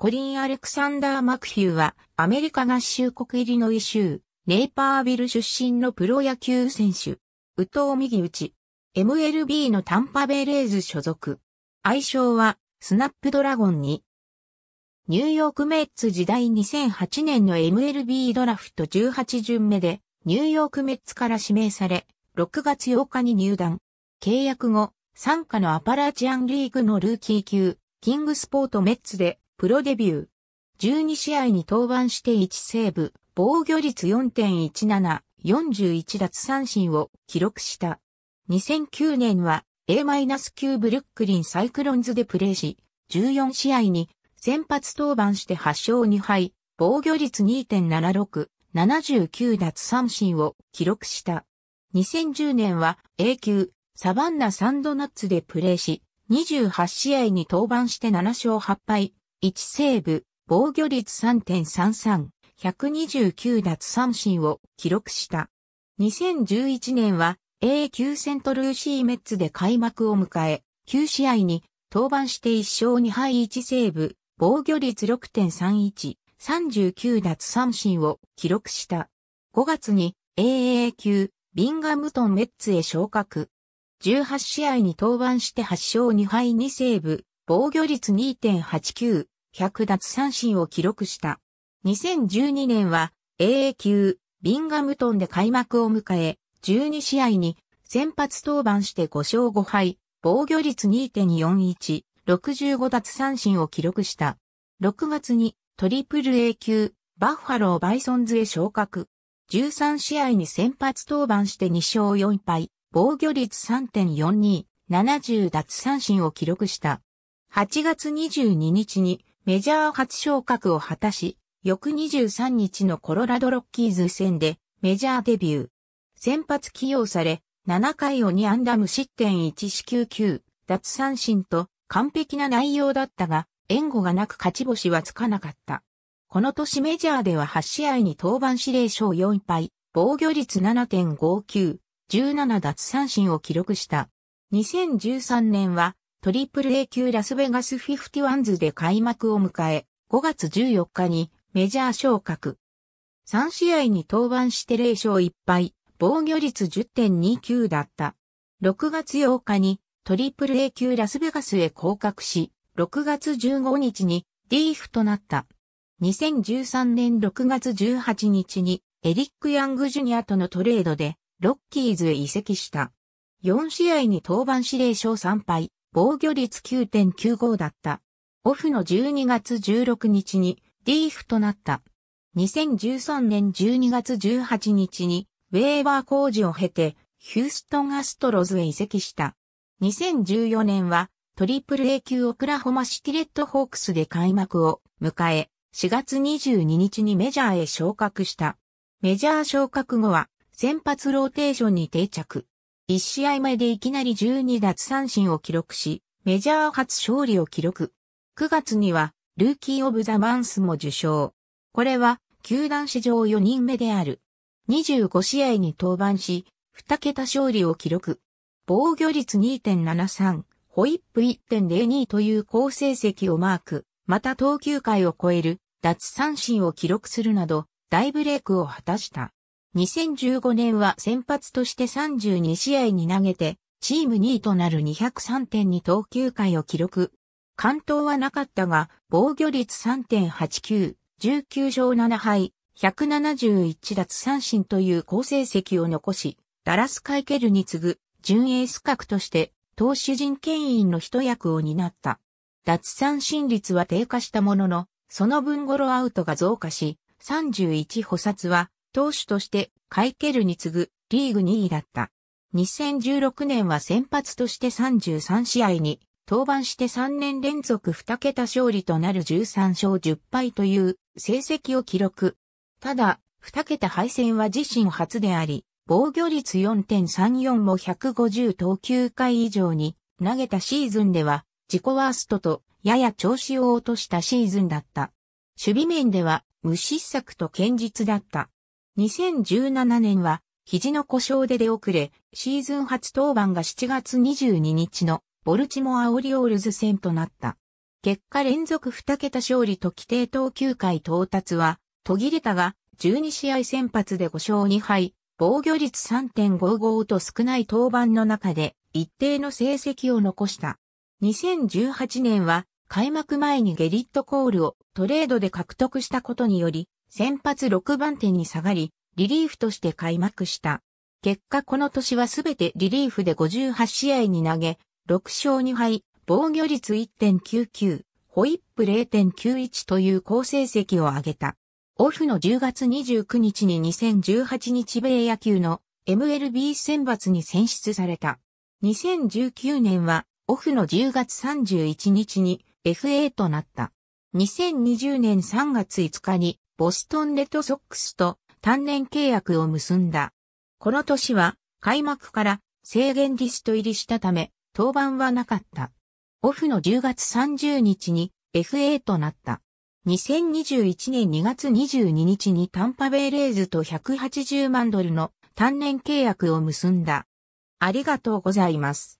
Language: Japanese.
コリン・アレクサンダー・マクヒューは、アメリカ合衆国イリノイ州、ネイパービル出身のプロ野球選手。宇藤右打ち。MLB のタンパベレーズ所属。愛称は、スナップドラゴンに。ニューヨークメッツ時代2008年の MLB ドラフト18巡目で、ニューヨークメッツから指名され、6月8日に入団。契約後、参加のアパラチアンリーグのルーキー級、キングスポートメッツでプロデビュー。12試合に登板して1セーブ、防御率4.17、41奪三振を記録した。2009年は A-9 ブルックリンサイクロンズでプレーし、14試合に先発登板して8勝2敗、防御率2.76、79奪三振を記録した。2010年は A 級サバンナサンドナッツでプレーし、28試合に登板して7勝8敗、1セーブ、防御率3.33、129奪三振を記録した。2011年は A 級セントルーシーメッツで開幕を迎え、9試合に登板して1勝2敗1セーブ、防御率6.31、39奪三振を記録した。5月に a a 級ビンガムトンメッツへ昇格。18試合に登板して8勝2敗2セーブ、防御率2.89、100奪三振を記録した。2012年は AA 級ビンガムトンで開幕を迎え、12試合に先発登板して5勝5敗、防御率2.41、65奪三振を記録した。6月にトリプル A 級バッファローバイソンズへ昇格。13試合に先発登板して2勝4敗、防御率3.42、70奪三振を記録した。8月22日にメジャー初昇格を果たし、翌23日のコロラドロッキーズ戦でメジャーデビュー。先発起用され、7回を2安打無失点1四球9、脱三振と完璧な内容だったが、援護がなく勝ち星はつかなかった。この年メジャーでは8試合に登板指令勝4敗、防御率7.59、17奪三振を記録した。2013年はトリプル A 級ラスベガス51ズで開幕を迎え、5月14日にメジャー昇格。3試合に登板して0勝1敗、防御率10.29だった。6月8日にトリプル A 級ラスベガスへ降格し、6月15日にディーフとなった。2013年6月18日にエリック・ヤング・ジュニアとのトレードでロッキーズへ移籍した。4試合に登板し令勝3敗、防御率9.95だった。オフの12月16日にリーフとなった。2013年12月18日にウェーバー工事を経てヒューストンアストロズへ移籍した。2014年はトリプル A 級オクラホマシティレッドホークスで開幕を迎え、4月22日にメジャーへ昇格した。メジャー昇格後は先発ローテーションに定着。1試合目でいきなり12奪三振を記録し、メジャー初勝利を記録。9月には、ルーキー・オブ・ザ・マンスも受賞。これは、球団史上4人目である。25試合に登板し、2桁勝利を記録。防御率2.73、ホイップ1.02という好成績をマーク、また投球回を超える、脱三振を記録するなど、大ブレイクを果たした。2015年は先発として32試合に投げて、チーム2位となる203.2投球回を記録。関東はなかったが、防御率3.89、19勝7敗、171奪三振という好成績を残し、ダラス・カイケルに次ぐ、準エース格として、投手陣権員の一役を担った。奪三振率は低下したものの、その分ゴロアウトが増加し、31補殺は投手としてカイケルに次ぐリーグ2位だった。2016年は先発として33試合に登板して3年連続2桁勝利となる13勝10敗という成績を記録。ただ、2桁敗戦は自身初であり、防御率4.34も150投球回以上に投げたシーズンでは自己ワーストとやや調子を落としたシーズンだった。守備面では無失策と堅実だった。2017年は、肘の故障で出遅れ、シーズン初登板が7月22日のボルチモアオリオールズ戦となった。結果連続2桁勝利と規定投球回到達は途切れたが、12試合先発で5勝2敗、防御率3.55と少ない登板の中で一定の成績を残した。2018年は開幕前にゲリットコールをトレードで獲得したことにより、先発6番手に下がり、リリーフとして開幕した。結果この年はすべてリリーフで58試合に投げ、6勝2敗、防御率1.99、ホイップ0.91という好成績を挙げた。オフの10月29日に2018日米野球の MLB 選抜に選出された。2019年はオフの10月31日に FA となった。2020年3月5日にボストンレッドソックスと単年契約を結んだ。この年は開幕から制限リスト入りしたため、登板はなかった。オフの10月30日に FA となった。2021年2月22日にタンパベイレーズと180万ドルの単年契約を結んだ。ありがとうございます。